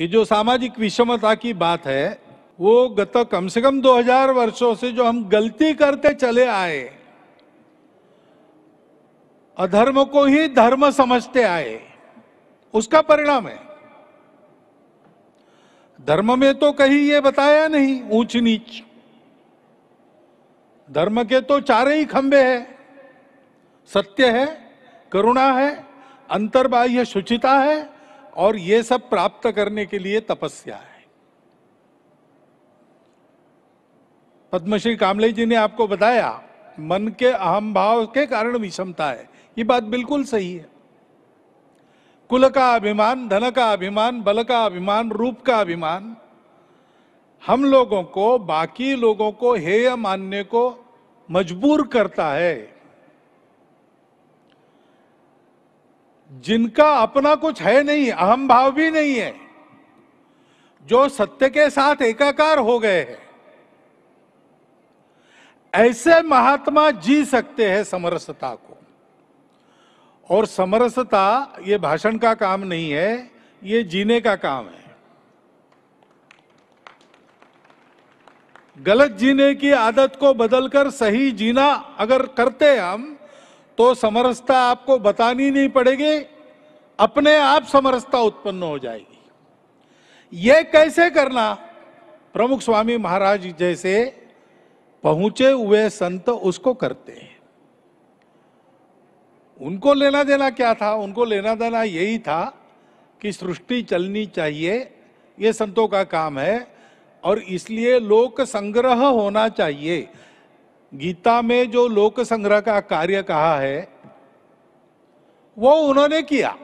ये जो सामाजिक विषमता की बात है वो गत कम से कम 2000 वर्षों से जो हम गलती करते चले आए अधर्म को ही धर्म समझते आए उसका परिणाम है धर्म में तो कहीं ये बताया नहीं ऊंच नीच धर्म के तो चार ही खंबे हैं सत्य है करुणा है अंतर्बाह्य शुचिता है और ये सब प्राप्त करने के लिए तपस्या है पद्मश्री कामले जी ने आपको बताया मन के अहम भाव के कारण विषमता है ये बात बिल्कुल सही है कुल का अभिमान धन का अभिमान बल का अभिमान रूप का अभिमान हम लोगों को बाकी लोगों को हेय मानने को मजबूर करता है जिनका अपना कुछ है नहीं अहम भाव भी नहीं है जो सत्य के साथ एकाकार हो गए हैं ऐसे महात्मा जी सकते हैं समरसता को और समरसता ये भाषण का काम नहीं है ये जीने का काम है गलत जीने की आदत को बदलकर सही जीना अगर करते हम तो समरसता आपको बतानी नहीं पड़ेगी अपने आप समरसता उत्पन्न हो जाएगी यह कैसे करना प्रमुख स्वामी महाराज जैसे पहुंचे हुए संत उसको करते हैं उनको लेना देना क्या था उनको लेना देना यही था कि सृष्टि चलनी चाहिए यह संतों का काम है और इसलिए लोक संग्रह होना चाहिए गीता में जो लोक संग्रह का कार्य कहा है वो उन्होंने किया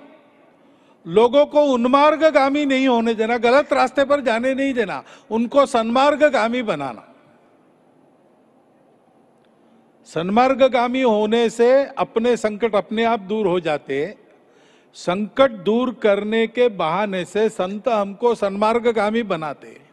लोगों को उन्मार्गामी नहीं होने देना गलत रास्ते पर जाने नहीं देना उनको सन्मार्गामी बनाना सन्मार्गामी होने से अपने संकट अपने आप दूर हो जाते संकट दूर करने के बहाने से संत हमको सन्मार्ग गामी बनाते हैं